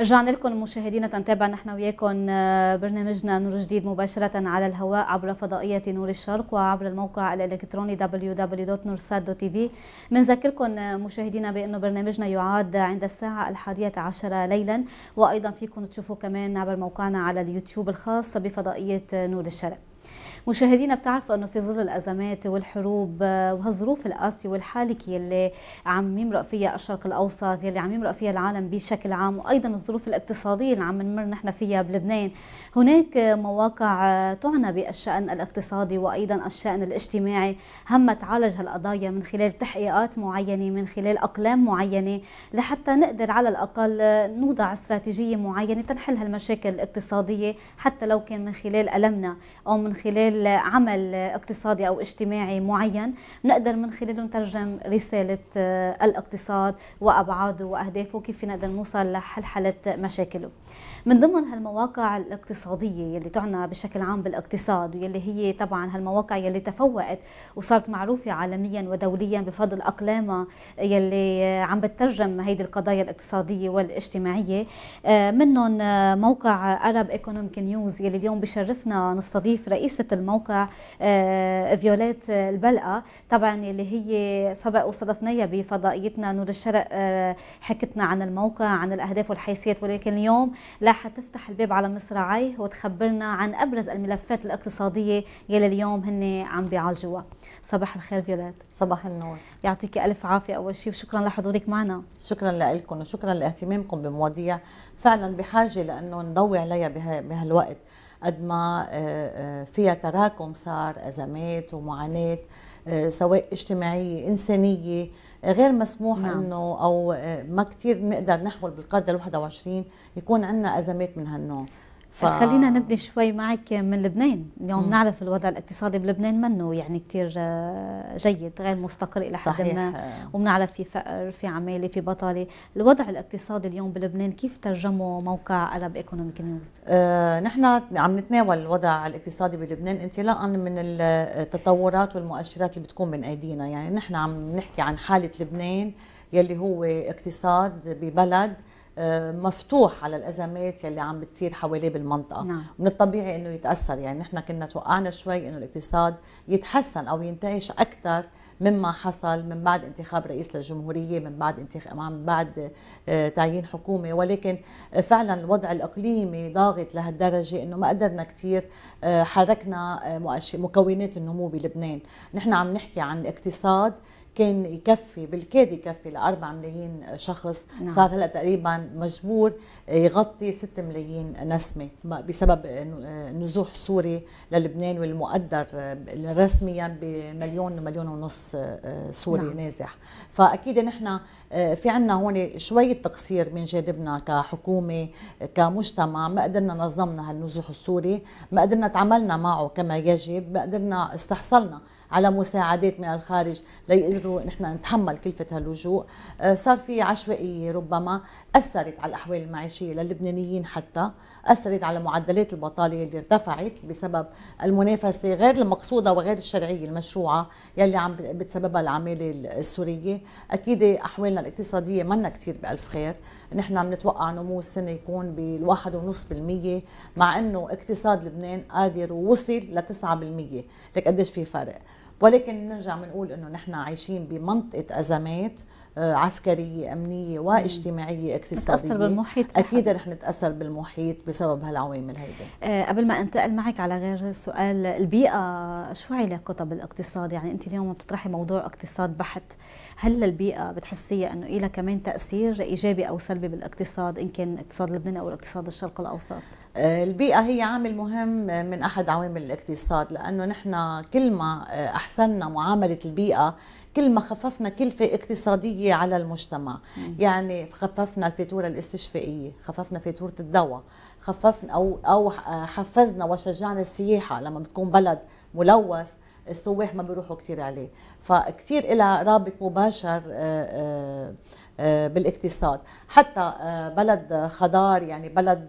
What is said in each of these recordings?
رجعنا لكم مشاهدينا تنتابع نحن وياكم آه، برنامجنا نور جديد مباشرة على الهواء عبر فضائية نور الشرق وعبر الموقع الإلكتروني www.nursad.tv منذكركم آه، مشاهدينا بأنه برنامجنا يعاد عند الساعة الحادية عشرة ليلا وأيضا فيكم تشوفوا كمان عبر موقعنا على اليوتيوب الخاص بفضائية نور الشرق مشاهدينا بتعرفوا انه في ظل الازمات والحروب آه، وهالظروف القاسيه والحالكه اللي عم يمرق فيها الشرق الاوسط يلي عم يمرق فيها العالم بشكل عام وايضا الظروف الاقتصاديه اللي عم نمر نحن فيها بلبنان هناك آه، مواقع آه، تعنى بالشان الاقتصادي وايضا الشان الاجتماعي هم تعالج هالقضايا من خلال تحقيقات معينه من خلال اقلام معينه لحتى نقدر على الاقل نوضع استراتيجيه معينه تنحل هالمشاكل الاقتصاديه حتى لو كان من خلال المنا او من خلال يعمل عمل اقتصادي أو اجتماعي معين نقدر من خلاله نترجم رسالة آه، الاقتصاد وأبعاده وأهدافه كيف نقدر نوصل لحل حالة مشاكله من ضمن هالمواقع الاقتصادية يلي تعنى بشكل عام بالاقتصاد ويلي هي طبعا هالمواقع يلي تفوقت وصارت معروفة عالميا ودوليا بفضل أقلامها يلي عم بترجم هيدي القضايا الاقتصادية والاجتماعية آه، منهم آه، موقع أرب ايكونوميك نيوز يلي اليوم بشرفنا نستضيف رئيسة الموقع آه، فيوليت البلقة طبعا يلي هي سبق واستضفناها بفضائيتنا نور الشرق حكتنا عن الموقع عن الأهداف والحيثيات ولكن اليوم لا رح تفتح الباب على مصراعيه وتخبرنا عن أبرز الملفات الاقتصادية يلي اليوم هن عم بيعالجوها صباح الخير فيولات صباح النور يعطيك ألف عافية أول شيء وشكرا لحضورك معنا شكرا لكم وشكرا لاهتمامكم بمواضيع فعلا بحاجة لأنه نضوي عليها بهالوقت قد ما آه، آه، فيها تراكم صار أزمات ومعاناة آه، سواء اجتماعية إنسانية غير مسموح نعم. انه او آه، ما كثير بنقدر نحول بالقرن ال 21 يكون عندنا ازمات من هالنوع ف... خلينا نبني شوي معك من لبنان اليوم مم. نعرف الوضع الاقتصادي بلبنان منه يعني كتير آه، جيد غير مستقر إلى حد ما وبنعرف في فقر في عمالة في بطالة الوضع الاقتصادي اليوم بلبنان كيف ترجمه موقع أرب ايكونوميك نيوز آه، نحن عم نتناول الوضع الاقتصادي بلبنان انطلاقا من آه، التطورات والمؤشرات اللي بتكون بين أيدينا يعني نحن عم نحكي عن حالة لبنان يلي هو اقتصاد ببلد آه، مفتوح على الازمات يلي عم بتصير حواليه بالمنطقه نعم. من الطبيعي انه يتاثر يعني نحن كنا توقعنا شوي انه الاقتصاد يتحسن او ينتعش اكثر مما حصل من بعد انتخاب رئيس للجمهورية من بعد انتخاب من بعد آه، تعيين حكومة ولكن فعلا الوضع الإقليمي ضاغط لهالدرجة أنه ما قدرنا كثير آه، حركنا مكونات النمو بلبنان نحن عم نحكي عن اقتصاد كان يكفي بالكاد يكفي ل 4 ملايين شخص نعم. صار هلا تقريبا مجبور يغطي 6 ملايين نسمه بسبب النزوح السوري للبنان والمقدر رسميا بمليون مليون ونص آه، سوري نعم. نازح فاكيد نحن آه، في عنا هون شوية تقصير من جانبنا كحكومة كمجتمع ما قدرنا نظمنا هالنزوح السوري ما قدرنا تعاملنا معه كما يجب ما قدرنا استحصلنا على مساعدات من الخارج ليقدروا نحن نتحمل كلفة هاللجوء آه، صار في عشوائية ربما أثرت على الأحوال المعيشية للبنانيين حتى أثرت على معدلات البطالة اللي ارتفعت بسبب المنافسة غير المقصودة وغير الشرعية المشروعة يلي عم بتسببها العمالة السورية أكيد أحوالنا الاقتصادية منا كتير بألف خير نحن بنتوقع نمو السنه يكون بالواحد ونص بالمية مع انه اقتصاد لبنان قادر ووصل ل 9% لك قديش في فرق ولكن نرجع بنقول انه نحن عايشين بمنطقه ازمات آه، عسكريه امنيه واجتماعيه اقتصاديه بالمحيط اكيد رح نتاثر بالمحيط بسبب هالعوامل هيدي آه، قبل ما انتقل معك على غير سؤال البيئه شو علاقتها بالاقتصاد يعني انت اليوم بتطرحي موضوع اقتصاد بحت هل البيئه بتحسيها انه إلها كمان تاثير ايجابي او سلبي بالاقتصاد ان كان اقتصاد لبنان او الاقتصاد الشرق الاوسط آه، البيئة هي عامل مهم من أحد عوامل الاقتصاد لأنه نحن كل ما أحسننا معاملة البيئة كل ما خففنا كلفة اقتصادية على المجتمع يعني خففنا الفاتورة الاستشفائية خففنا فاتورة الدواء خففنا أو, أو حفزنا وشجعنا السياحة لما بتكون بلد ملوث السواح ما بيروحوا كثير عليه فكثير لها رابط مباشر آه، آه، آه، بالاقتصاد حتى بلد خضار يعني بلد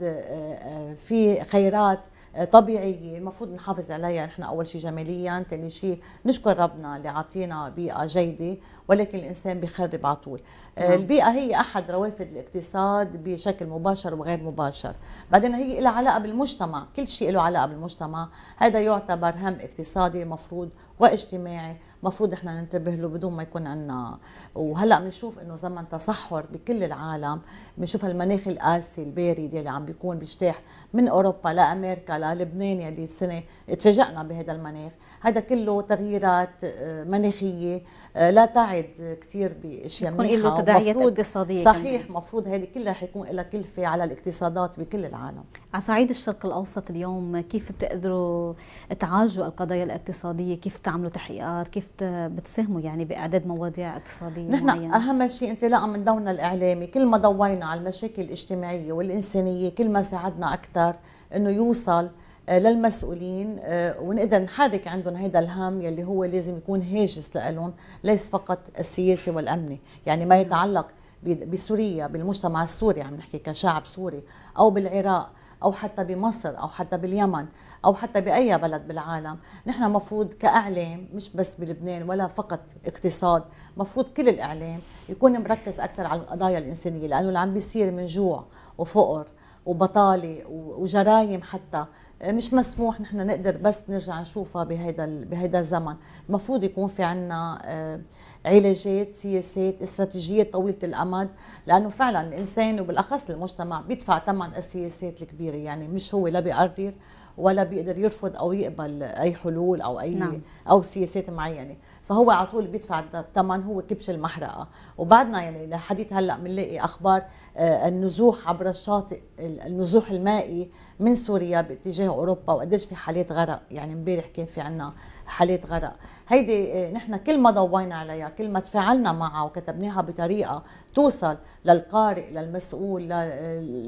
في خيرات طبيعيه المفروض نحافظ عليها نحن اول شيء جماليا ثاني شيء نشكر ربنا اللي عطينا بيئه جيده ولكن الانسان بيخرب على طول نعم. البيئه هي احد روافد الاقتصاد بشكل مباشر وغير مباشر بعدين هي لها علاقه بالمجتمع كل شيء له علاقه بالمجتمع هذا يعتبر هم اقتصادي مفروض واجتماعي مفروض احنا ننتبه له بدون ما يكون عنا وهلا بنشوف انه زمن تصحر بكل العالم بنشوف المناخ القاسي البارد اللي عم بيكون بيجتاح من اوروبا لامريكا للبنان يلي السنه تفاجئنا بهذا المناخ هذا كله تغييرات آه، مناخيه آه، لا تعد كثير باشياء منيحه يكون تداعيات اقتصاديه صحيح مفروض هذه كلها حيكون لها كلفه على الاقتصادات بكل العالم على صعيد الشرق الاوسط اليوم كيف بتقدروا تعالجوا القضايا الاقتصاديه كيف بتعملوا تحقيقات كيف بتساهموا يعني باعداد مواضيع اقتصاديه نحن معينة؟ اهم شيء انطلاقا من دورنا الاعلامي كل ما ضوينا على المشاكل الاجتماعيه والانسانيه كل ما ساعدنا اكثر انه يوصل آه، للمسؤولين آه، ونقدر نحرك عندهم هيدا الهام يلي هو لازم يكون هاجس لهم ليس فقط السياسي والامني يعني ما يتعلق بسوريا بالمجتمع السوري عم نحكي كشعب سوري او بالعراق او حتى بمصر او حتى باليمن او حتى باي بلد بالعالم نحن مفروض كاعلام مش بس بلبنان ولا فقط اقتصاد مفروض كل الاعلام يكون مركز اكثر على القضايا الانسانيه لانه اللي عم بيصير من جوع وفقر وبطاله وجرائم حتى مش مسموح نحن نقدر بس نرجع نشوفها بهيدا بهيدا الزمن المفروض يكون في عنا آه، علاجات سياسات استراتيجيات طويله الامد لانه فعلا الانسان وبالاخص المجتمع بيدفع ثمن السياسات الكبيره يعني مش هو لا بيقرر ولا بيقدر يرفض او يقبل اي حلول او اي نعم. او سياسات معينه فهو على طول بيدفع الثمن هو كبش المحرقه وبعدنا يعني لحديت هلا بنلاقي اخبار آه، النزوح عبر الشاطئ النزوح المائي من سوريا باتجاه اوروبا وقديش في حالات غرق يعني امبارح كان في عنا حالات غرق هيدي آه، نحن كل ما ضوينا عليها كل ما تفاعلنا معها وكتبناها بطريقه توصل للقارئ للمسؤول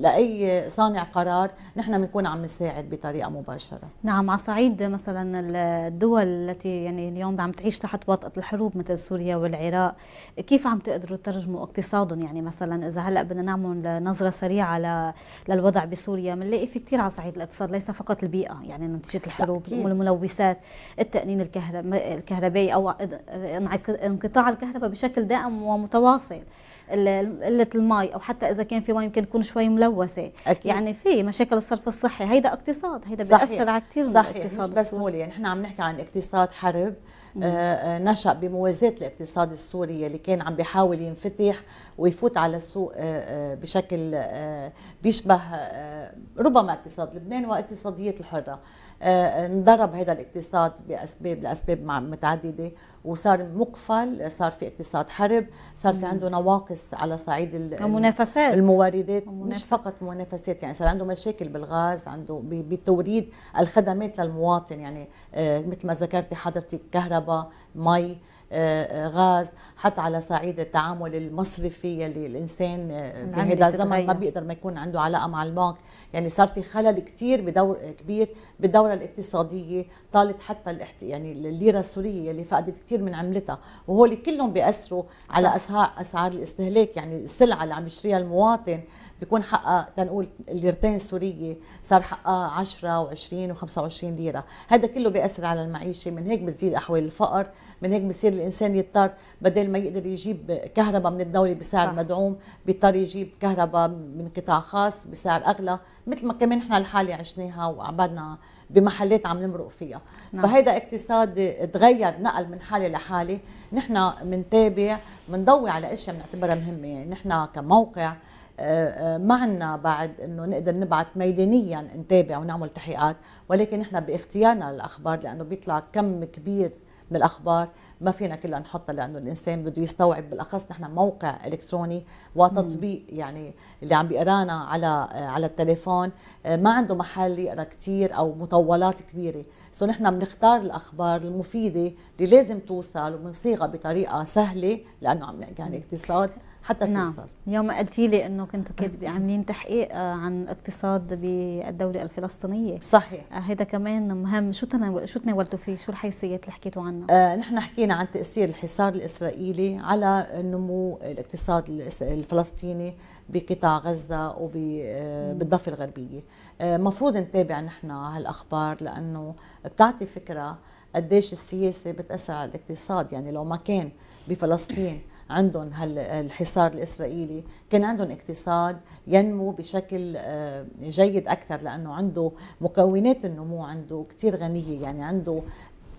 لاي صانع قرار نحن بنكون عم نساعد بطريقه مباشره نعم على صعيد مثلا الدول التي يعني اليوم عم تعيش تحت وطأة الحروب مثل سوريا والعراق كيف عم تقدروا ترجموا اقتصادهم يعني مثلا اذا هلا بدنا نعمل نظره سريعه للوضع بسوريا بنلاقي في كثير على صعيد الاقتصاد ليس فقط البيئه يعني نتيجه الحروب والملوثات التأنين الكهربائي او انقطاع الكهرباء بشكل دائم ومتواصل قله المي او حتى اذا كان في مي يمكن تكون شوي ملوثه أكيد. يعني في مشاكل الصرف الصحي هيدا اقتصاد هيدا بياثر على كثير من الاقتصاد بس مولي يعني نحن عم نحكي عن اقتصاد حرب آه،, آه نشأ بموازاة الاقتصاد السوري اللي كان عم بيحاول ينفتح ويفوت على السوق آه، آه، بشكل آه، بيشبه ربما اقتصاد لبنان واقتصادية الحرة انضرب هذا الاقتصاد بأسباب لأسباب متعددة وصار مقفل صار في اقتصاد حرب صار في عنده نواقص على صعيد المنافسات المواردات مش فقط منافسات يعني صار عنده مشاكل بالغاز عنده بتوريد الخدمات للمواطن يعني مثل ما ذكرتي حضرتك كهرباء مي غاز حتى على صعيد التعامل المصرفي اللي الانسان آه، بهذا الزمن ما بيقدر ما يكون عنده علاقه مع البنك يعني صار في خلل كثير بدور كبير بالدوره الاقتصاديه طالت حتى الاحت... يعني الليره السوريه اللي فقدت كثير من عملتها وهول كلهم بياثروا على اسعار اسعار الاستهلاك يعني السلعه اللي عم يشتريها المواطن بيكون حقها تنقول الليرتين السوريه صار حقها 10 و20 و25 ليره هذا كله بياثر على المعيشه من هيك بتزيد احوال الفقر من هيك بصير الانسان يضطر بدل ما يقدر يجيب كهرباء من الدوله بسعر صح. مدعوم بيضطر يجيب كهرباء من قطاع خاص بسعر اغلى مثل ما كمان احنا الحاله عشناها وعبادنا بمحلات عم نمرق فيها نعم. فهيدا اقتصاد تغير نقل من حاله لحاله نحن بنتابع بنضوي على اشياء بنعتبرها مهمه يعني نحن كموقع آه، آه، ما عندنا بعد انه نقدر نبعث ميدانيا نتابع ونعمل تحقيقات ولكن نحن باختيارنا للاخبار لانه بيطلع كم كبير من الاخبار ما فينا كلها نحطها لانه الانسان بده يستوعب بالاخص نحن موقع الكتروني وتطبيق يعني اللي عم بيقرانا على على التليفون آه، ما عنده محل يقرا كثير او مطولات كبيره سو نحن بنختار الاخبار المفيده اللي لازم توصل وبنصيغها بطريقه سهله لانه عم نحكي عن اقتصاد حتى نعم. توصل يوم قلتي لي انه كنتوا كاتب عاملين تحقيق آه، عن اقتصاد بالدوله الفلسطينيه صحيح هذا آه، كمان مهم شو تنو... شو تناولتوا فيه شو الحيثيات اللي حكيتوا عنها آه نحن حكينا عن تاثير الحصار الاسرائيلي على نمو الاقتصاد الفلسطيني بقطاع غزه وبالضفه آه، الغربيه آه مفروض نتابع نحن هالاخبار لانه بتعطي فكره قديش السياسه بتاثر على الاقتصاد يعني لو ما كان بفلسطين عندهم هالحصار الاسرائيلي كان عندهم اقتصاد ينمو بشكل آه، جيد اكثر لانه عنده مكونات النمو عنده كثير غنيه يعني عنده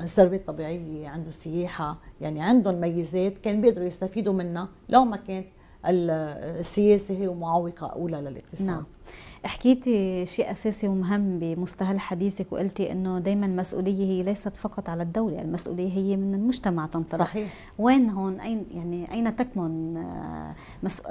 ثروات طبيعيه عنده سياحه يعني عندهم ميزات كان بيقدروا يستفيدوا منها لو ما كانت السياسه هي معوقه اولى للاقتصاد نعم. حكيتي شيء أساسي ومهم بمستهل حديثك وقلتي أنه دايما المسؤولية هي ليست فقط على الدولة المسؤولية هي من المجتمع تنطلق صحيح وين هون أين يعني أين تكمن آه،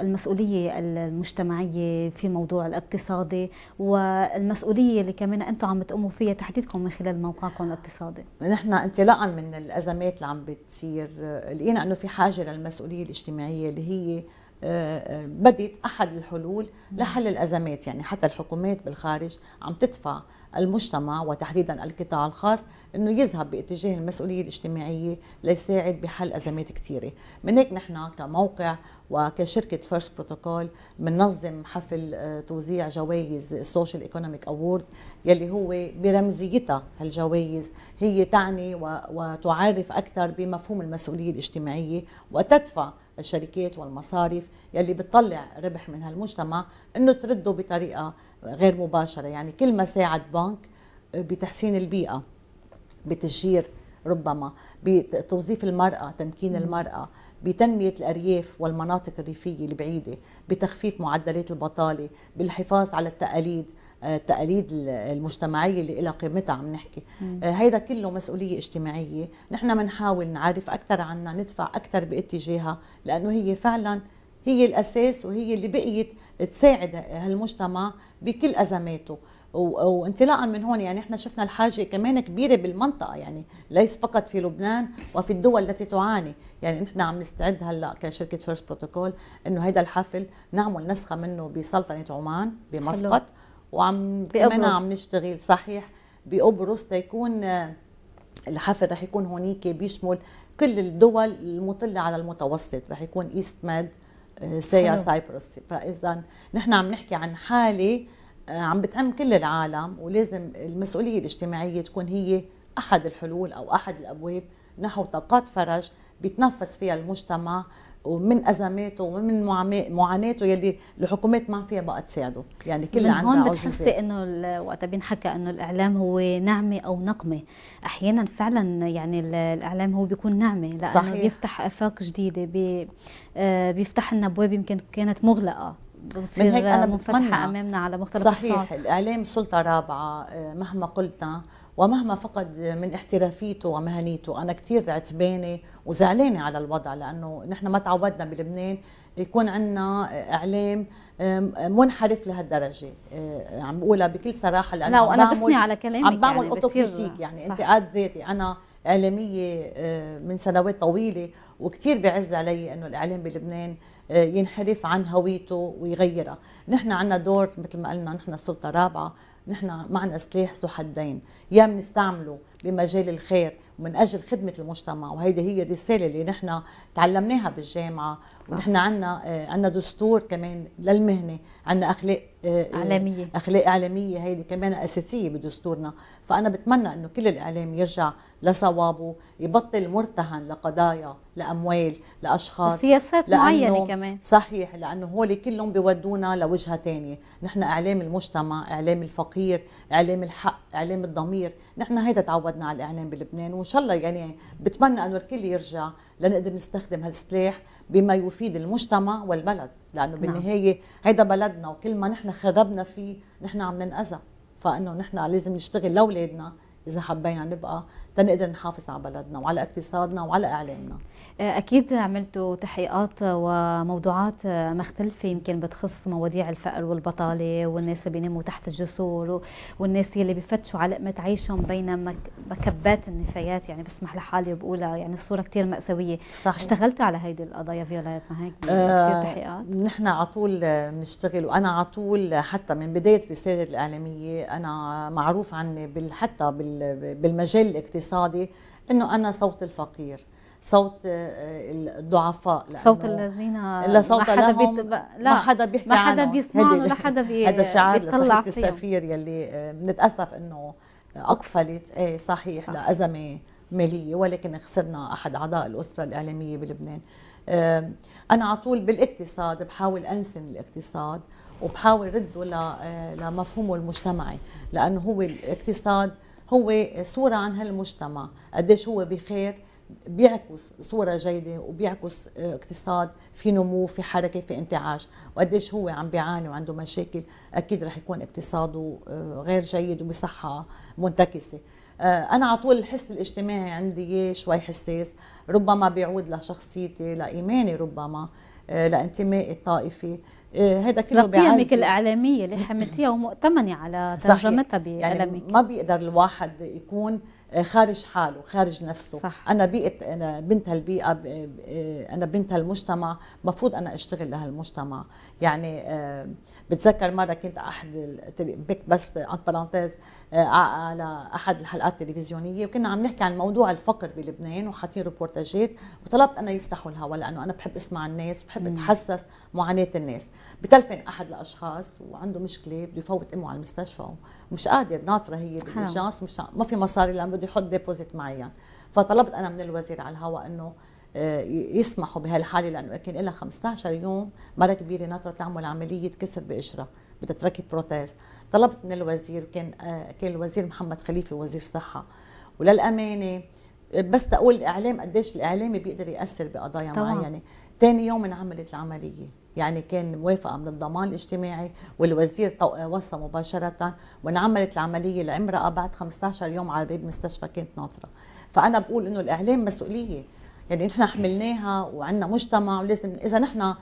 المسؤولية المجتمعية في الموضوع الاقتصادي والمسؤولية اللي كمان أنتم عم تقوموا فيها تحديدكم من خلال موقعكم الاقتصادي نحن انطلاقا من الأزمات اللي عم بتصير آه، لقينا أنه في حاجة للمسؤولية الاجتماعية اللي هي بدت احد الحلول لحل الازمات يعني حتى الحكومات بالخارج عم تدفع المجتمع وتحديدا القطاع الخاص انه يذهب باتجاه المسؤوليه الاجتماعيه ليساعد بحل ازمات كثيره، من هيك نحن كموقع وكشركه فيرست بروتوكول بننظم حفل آه، توزيع جوائز السوشيال ايكونوميك اوورد يلي هو برمزيتها هالجوائز هي تعني وتعرف اكثر بمفهوم المسؤوليه الاجتماعيه وتدفع الشركات والمصارف يلي بتطلع ربح من هالمجتمع انه ترده بطريقه غير مباشره يعني كل ما ساعد بنك بتحسين البيئه بتشجير ربما بتوظيف المراه تمكين المراه بتنمية الأرياف والمناطق الريفية البعيدة بتخفيف معدلات البطالة بالحفاظ على التقاليد التقاليد آه، المجتمعيه اللي لها قيمتها عم نحكي آه، هيدا كله مسؤوليه اجتماعيه نحن بنحاول نعرف اكثر عنها ندفع اكثر باتجاهها لانه هي فعلا هي الاساس وهي اللي بقيت تساعد هالمجتمع بكل ازماته وانطلاقا من هون يعني احنا شفنا الحاجه كمان كبيره بالمنطقه يعني ليس فقط في لبنان وفي الدول التي تعاني يعني نحن عم نستعد هلا كشركه فيرست بروتوكول انه هيدا الحفل نعمل نسخه منه بسلطنه عمان بمسقط حلو. وعم كمان عم نشتغل صحيح بقبرص تيكون آه، الحفل رح يكون هونيك بيشمل كل الدول المطلة على المتوسط رح يكون ايست آه، ماد سيا سايبرس فاذا نحن عم نحكي عن حاله آه، عم بتهم كل العالم ولازم المسؤوليه الاجتماعيه تكون هي احد الحلول او احد الابواب نحو طاقات فرج بيتنفس فيها المجتمع ومن ازماته ومن معاناته يلي الحكومات ما فيها بقى تساعده يعني كل عندها هون بتحسي انه وقتها بينحكى انه الاعلام هو نعمه او نقمه احيانا فعلا يعني الاعلام هو بيكون نعمه لانه صحيح. بيفتح افاق جديده بي آه، بيفتح لنا ابواب يمكن كانت مغلقه من هيك أنا منفتحة أمامنا على مختلف صحيح الإعلام سلطة رابعة آه، مهما قلنا ومهما فقد من احترافيته ومهنيته أنا كثير عتبانة وزعلانة على الوضع لأنه نحن ما تعودنا بلبنان يكون عندنا إعلام منحرف لهالدرجه آه، عم بقولها بكل صراحه لانه لا وانا بثني يعني على كلامك عم بعمل يعني اوتوكريتيك يعني انتقاد ذاتي انا اعلاميه آه، من سنوات طويله وكثير بعز علي انه الاعلام بلبنان آه، ينحرف عن هويته ويغيرها نحن عندنا دور مثل ما قلنا نحن سلطه رابعه نحن معنا سلاح ذو حدين يا بنستعمله بمجال الخير ومن اجل خدمه المجتمع وهيدي هي الرساله اللي نحن تعلمناها بالجامعه صح. نحن عنا آه، عنا دستور كمان للمهنه عنا اخلاق آه، آه، اعلاميه اخلاق اعلاميه هيدي كمان اساسيه بدستورنا فانا بتمنى انه كل الاعلام يرجع لصوابه يبطل مرتهن لقضايا لاموال لاشخاص سياسات معينه كمان صحيح لانه اللي كلهم بيودونا لوجهه ثانيه نحن اعلام المجتمع اعلام الفقير اعلام الحق اعلام الضمير نحن هيدا تعودنا على الاعلام بلبنان وان شاء الله يعني بتمنى انه الكل يرجع لنقدر نستخدم هالسلاح بما يفيد المجتمع والبلد لانه نعم. بالنهايه هيدا بلدنا وكل ما نحن خربنا فيه نحن عم ننأذى فانه نحن لازم نشتغل لاولادنا اذا حبينا نبقى تنقدر نحافظ على بلدنا وعلى اقتصادنا وعلى اعلامنا أكيد عملتوا تحقيقات وموضوعات مختلفة يمكن بتخص مواضيع الفقر والبطالة والناس اللي بيناموا تحت الجسور والناس اللي بفتشوا على لقمة عيشهم بين مكبات النفايات يعني بسمح لحالي وبقولها يعني الصورة كثير مأساوية صح اشتغلت على هيدي القضايا فيولايت ما هيك آه تحقيقات نحن على طول بنشتغل وأنا على طول حتى من بداية رسالة الإعلامية أنا معروف عني حتى بالمجال الاقتصادي انه انا صوت الفقير صوت آه، الضعفاء صوت الذين لا صوت ما حدا لهم بيت... لا ما حدا بيحكي ما حدا بيسمعه ولا حدا بي... هذا شعار لصحيفه السفير يلي بنتاسف آه، انه اقفلت ايه صحيح صح. لازمه ماليه ولكن خسرنا احد اعضاء الاسره الاعلاميه بلبنان آه، انا على طول بالاقتصاد بحاول انسن الاقتصاد وبحاول رده لمفهومه المجتمعي لانه هو الاقتصاد هو صوره عن هالمجتمع قديش هو بخير بيعكس صوره جيده وبيعكس آه، اقتصاد في نمو في حركه في انتعاش وقديش هو عم بيعاني وعنده مشاكل اكيد رح يكون اقتصاده آه، غير جيد وبصحه منتكسه آه، انا على طول الحس الاجتماعي عندي شوي حساس ربما بيعود لشخصيتي لايماني ربما لانتمائي الطائفي هذا كله لقيمك الاعلاميه اللي حملتيها ومؤتمنه على ترجمتها بقلمك يعني ما بيقدر الواحد يكون خارج حاله خارج نفسه صح. انا بيئه انا بنت البيئه انا بنت المجتمع مفروض انا اشتغل لهالمجتمع يعني آه، بتذكر مره كنت احد بس ان آه، بارانتيز على احد الحلقات التلفزيونيه وكنا عم نحكي عن موضوع الفقر بلبنان وحاطين ريبورتاجات وطلبت انا يفتحوا الهواء لانه انا بحب اسمع الناس وبحب اتحسس معاناه الناس بتلفن احد الاشخاص وعنده مشكله بده يفوت امه على المستشفى مش قادر ناطره هي بالجانس مش ما في مصاري لانه بده يحط ديبوزيت معين فطلبت انا من الوزير على الهواء انه آه، يسمحوا بهالحاله لانه كان لها 15 يوم مره كبيره ناطره تعمل عمليه كسر بقشره بدها تركب بروتيز طلبت من الوزير كان آه، كان الوزير محمد خليفه وزير صحه وللامانه بس تقول الاعلام قديش الاعلامي بيقدر ياثر بقضايا طبعا. معينه ثاني يوم انعملت العمليه يعني كان موافقة من الضمان الاجتماعي والوزير آه، وصى مباشرة وانعملت العملية لامرأة بعد 15 يوم على باب مستشفى كانت ناطرة فأنا بقول إنه الإعلام مسؤولية يعني نحن حملناها وعندنا مجتمع ولازم إذا نحن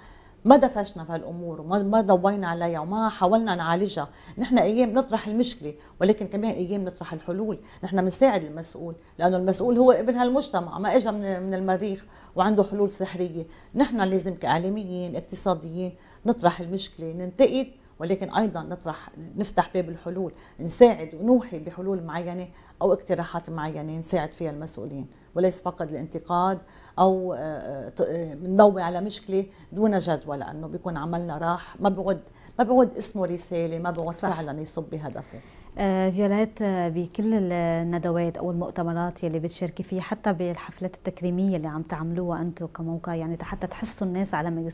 ما دفشنا في هالامور وما ضوينا عليها وما حاولنا نعالجها، نحن ايام نطرح المشكله ولكن كمان ايام نطرح الحلول، نحن بنساعد المسؤول لانه المسؤول هو ابن هالمجتمع ما اجى من المريخ وعنده حلول سحريه، نحن لازم كاعلاميين اقتصاديين نطرح المشكله، ننتقد ولكن ايضا نطرح نفتح باب الحلول، نساعد ونوحي بحلول معينه او اقتراحات معينه نساعد فيها المسؤولين، وليس فقط الانتقاد او آه، آه، ندوي على مشكله دون جدوى لانه بيكون عملنا راح ما بيعود ما بيعود اسمه رساله ما بيعود فعلا يصب بهدفه آه، فيولات آه، بكل الندوات او المؤتمرات يلي بتشاركي فيها حتى بالحفلات التكريميه اللي عم تعملوها انتم كموقع يعني حتى تحسوا الناس على ما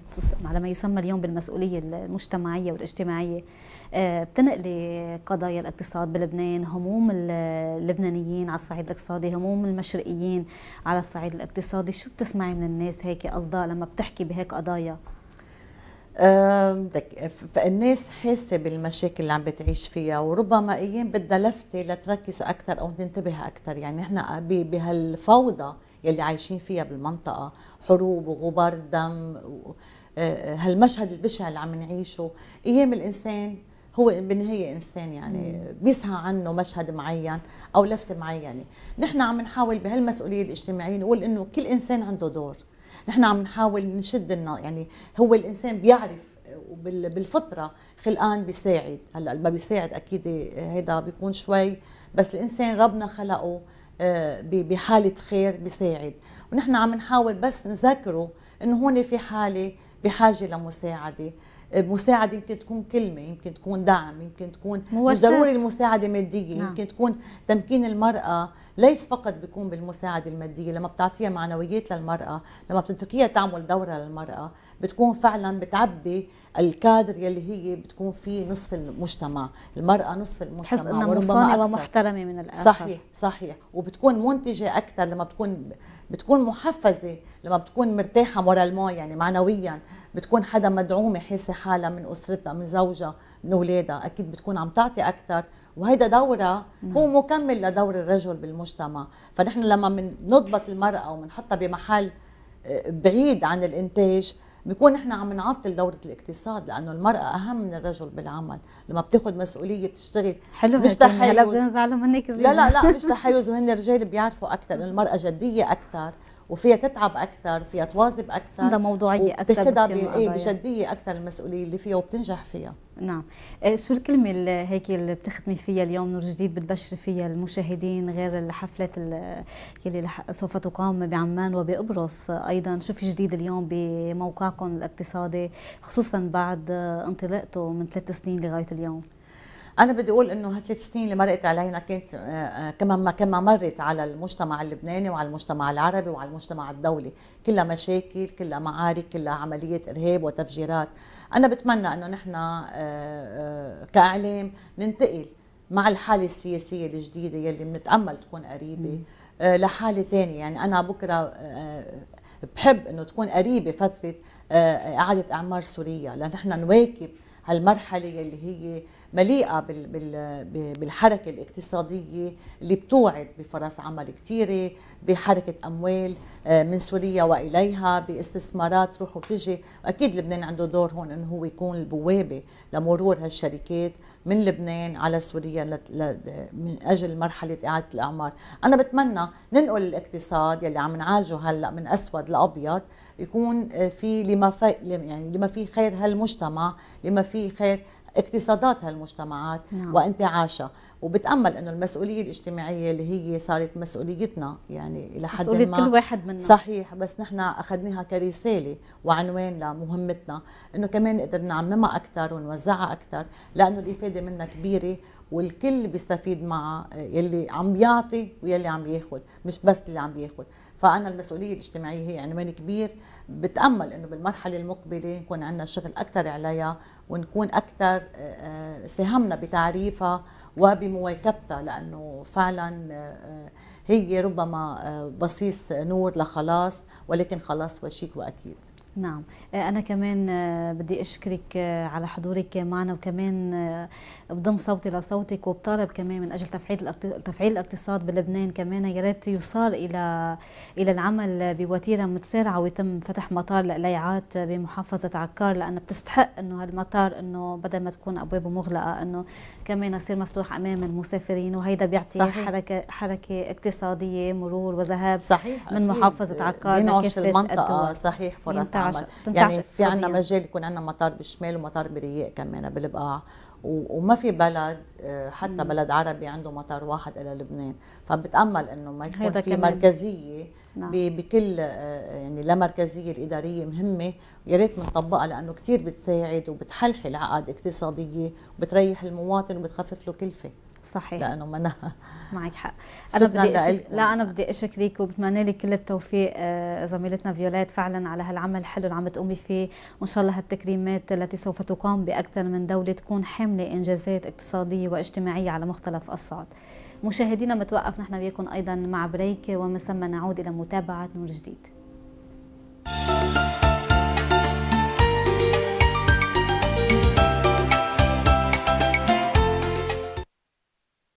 على ما يسمى اليوم بالمسؤوليه المجتمعيه والاجتماعيه آه، بتنقلي قضايا الاقتصاد بلبنان هموم اللبنانيين على الصعيد الاقتصادي هموم المشرقيين على الصعيد الاقتصادي شو بتسمعي من الناس هيك اصداء لما بتحكي بهيك قضايا فالناس حاسه بالمشاكل اللي عم بتعيش فيها وربما ايام بدها لفته لتركز اكثر او تنتبه اكثر يعني نحن بهالفوضى يلي عايشين فيها بالمنطقه حروب وغبار دم آه، آه، هالمشهد البشع اللي عم نعيشه ايام الانسان هو بالنهاية إنسان يعني بيسهى عنه مشهد معين أو لفتة معينة نحن عم نحاول بهالمسؤولية الاجتماعية نقول إنه كل إنسان عنده دور نحن عم نحاول نشد يعني هو الانسان بيعرف بالفطره خلقان بيساعد هلا ما بيساعد اكيد هيدا بيكون شوي بس الانسان ربنا خلقه آه، بحاله خير بيساعد ونحن عم نحاول بس نذكره انه هون في حاله بحاجه لمساعده مساعده يمكن تكون كلمه يمكن تكون دعم يمكن تكون مش ضروري المساعده ماديه نعم. يمكن تكون تمكين المراه ليس فقط بيكون بالمساعده الماديه لما بتعطيها معنويات للمراه لما بتتركيها تعمل دورها للمراه بتكون فعلا بتعبي الكادر يلي هي بتكون فيه نصف المجتمع المرأة نصف المجتمع تحس انها مصانة ومحترمة من الآخر صحيح صحيح وبتكون منتجة أكثر لما بتكون بتكون محفزه لما بتكون مرتاحه مورالمون يعني معنويا بتكون حدا مدعومه حاسه حالها من اسرتها من زوجها من اولادها اكيد بتكون عم تعطي اكثر وهيدا دورها نعم. هو مكمل لدور الرجل بالمجتمع فنحن لما بنضبط المراه وبنحطها بمحل آه، بعيد عن الانتاج بيكون احنا عم نعطل دوره الاقتصاد لانه المراه اهم من الرجل بالعمل لما بتاخذ مسؤوليه بتشتغل حلو مش تحيز يعني هلا بدنا منك لا لا لا مش تحيز وهن الرجال بيعرفوا اكثر المراه جديه اكثر وفيها تتعب اكثر فيها تواظب اكثر عندها موضوعيه اكثر بتاخذها بجديه اكثر المسؤوليه اللي فيها وبتنجح فيها نعم آه، شو الكلمه اللي هيك اللي بتختمي فيها اليوم نور جديد بتبشر فيها المشاهدين غير الحفله اللي سوف تقام بعمان وبقبرص ايضا شو في جديد اليوم بموقعكم الاقتصادي خصوصا بعد انطلاقته من ثلاث سنين لغايه اليوم انا بدي اقول انه هالثلاث سنين اللي مرقت علينا كانت آه، آه، كما ما كما مرت على المجتمع اللبناني وعلى المجتمع العربي وعلى المجتمع الدولي كلها مشاكل كلها معارك كلها عمليه ارهاب وتفجيرات انا بتمنى انه نحن آه، كاعلام ننتقل مع الحاله السياسيه الجديده يلي بنتامل تكون قريبه لحاله ثانيه يعني انا بكره بحب انه تكون قريبه فتره اعاده اعمار سوريا لنحن نواكب هالمرحله يلي هي مليئه بالحركه الاقتصاديه اللي بتوعد بفرص عمل كثيره بحركه اموال آه، من سوريا واليها باستثمارات تروح وتجي اكيد لبنان عنده دور هون انه هو يكون البوابه لمرور هالشركات من لبنان على سوريا من اجل مرحله اعاده الاعمار انا بتمنى ننقل الاقتصاد يلي عم نعالجه هلا من اسود لابيض يكون آه، في لما في يعني لما في خير هالمجتمع لما في خير اقتصادات هالمجتمعات نعم. وانتعاشها وبتامل انه المسؤوليه الاجتماعيه اللي هي صارت مسؤوليتنا يعني الى حد مسؤولية ما كل واحد منا صحيح بس نحن اخذناها كرساله وعنوان لمهمتنا انه كمان نقدر نعممها اكثر ونوزعها اكثر لانه الافاده منها كبيره والكل بيستفيد معها يلي عم بيعطي ويلي عم ياخذ مش بس اللي عم ياخذ فانا المسؤوليه الاجتماعيه هي عنوان كبير بتامل انه بالمرحله المقبله نكون عندنا شغل اكثر عليها ونكون اكثر آه، آه، سهمنا بتعريفها وبمواكبتها لانه فعلا آه، هي ربما بصيص نور لخلاص ولكن خلاص وشيك واكيد نعم آه، أنا كمان آه، بدي أشكرك آه، على حضورك معنا وكمان بضم صوتي لصوتك وبطالب كمان من أجل تفعيل تفعيل الاقتصاد بلبنان كمان يا ريت يصار إلى إلى العمل بوتيرة متسارعة ويتم فتح مطار لليعات بمحافظة عكار لأنه بتستحق إنه هالمطار إنه بدل ما تكون أبوابه مغلقة إنه كمان يصير مفتوح أمام المسافرين وهيدا بيعطي صحيح. حركة حركة اقتصادية مرور وذهاب صحيح. من محافظة عكار لكافة المنطقة الدول. صحيح فرص يعني في عندنا مجال يكون عندنا مطار بالشمال ومطار برياء كمان بالبقاع وما في بلد آه، حتى مم. بلد عربي عنده مطار واحد الى لبنان فبتامل انه ما يكون في كمان. مركزيه نعم. بكل آه، يعني لا مركزيه الاداريه مهمه يا ريت بنطبقها لانه كثير بتساعد وبتحلحل عقد اقتصاديه وبتريح المواطن وبتخفف له كلفه صحيح لانه منها معك حق انا بدي أشك... لا انا بدي اشكرك وبتمنى لك كل التوفيق آه، زميلتنا فيوليت فعلا على هالعمل الحلو اللي عم تقومي فيه وان شاء الله هالتكريمات التي سوف تقام باكثر من دوله تكون حامله انجازات اقتصاديه واجتماعيه على مختلف الصعد مشاهدينا متوقف نحن وياكم ايضا مع بريك ومن ثم نعود الى متابعه نور جديد